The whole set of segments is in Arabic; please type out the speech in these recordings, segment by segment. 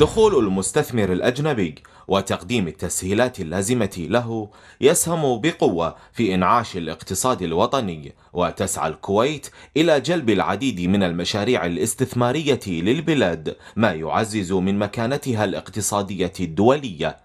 دخول المستثمر الأجنبي وتقديم التسهيلات اللازمة له يسهم بقوة في إنعاش الاقتصاد الوطني وتسعى الكويت إلى جلب العديد من المشاريع الاستثمارية للبلاد ما يعزز من مكانتها الاقتصادية الدولية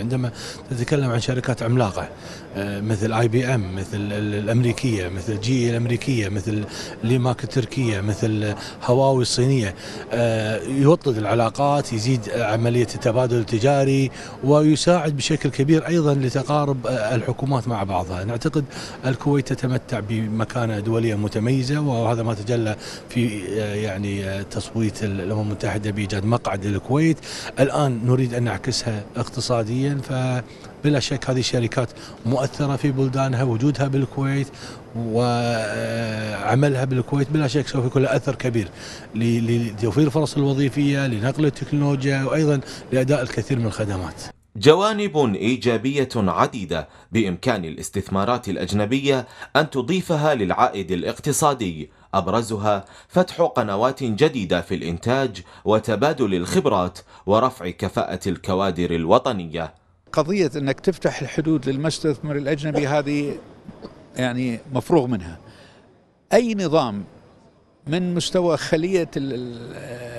عندما تتكلم عن شركات عملاقة آه، مثل اي بي ام مثل الامريكية مثل جي الامريكية مثل ليماك التركية مثل هواوي الصينية آه، يوطد العلاقات يزيد عملية التبادل التجاري ويساعد بشكل كبير ايضا لتقارب آه، الحكومات مع بعضها نعتقد الكويت تتمتع بمكانة دولية متميزة وهذا ما تجلى في يعني تصويت الامم المتحدة بايجاد مقعد للكويت الان نريد ان نعكسها اقتصاديا فبلا شك هذه الشركات مؤثرة في بلدانها وجودها بالكويت وعملها بالكويت بلا شك سوف يكون له أثر كبير لتوفير الفرص الوظيفية لنقل التكنولوجيا وأيضا لأداء الكثير من الخدمات جوانب إيجابية عديدة بإمكان الاستثمارات الأجنبية أن تضيفها للعائد الاقتصادي أبرزها فتح قنوات جديدة في الإنتاج وتبادل الخبرات ورفع كفاءة الكوادر الوطنية قضية أنك تفتح الحدود للمستثمر الأجنبي هذه يعني مفروغ منها أي نظام من مستوى خلية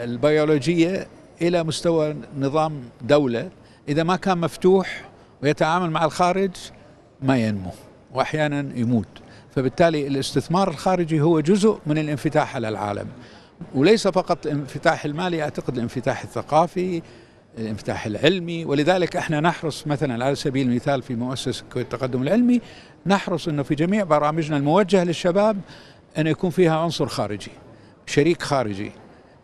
البيولوجية إلى مستوى نظام دولة إذا ما كان مفتوح ويتعامل مع الخارج ما ينمو وأحيانا يموت فبالتالي الاستثمار الخارجي هو جزء من الانفتاح على العالم وليس فقط الانفتاح المالي أعتقد الانفتاح الثقافي الانفتاح العلمي ولذلك احنا نحرص مثلا على سبيل المثال في مؤسسه الكويت التقدم العلمي نحرص انه في جميع برامجنا الموجهه للشباب ان يكون فيها عنصر خارجي شريك خارجي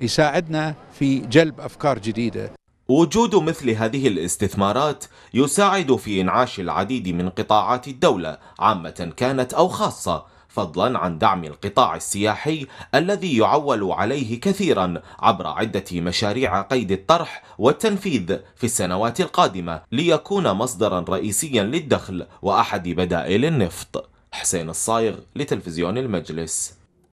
يساعدنا في جلب افكار جديده وجود مثل هذه الاستثمارات يساعد في انعاش العديد من قطاعات الدوله عامه كانت او خاصه فضلا عن دعم القطاع السياحي الذي يعول عليه كثيرا عبر عدة مشاريع قيد الطرح والتنفيذ في السنوات القادمة ليكون مصدرا رئيسيا للدخل وأحد بدائل النفط حسين الصايغ لتلفزيون المجلس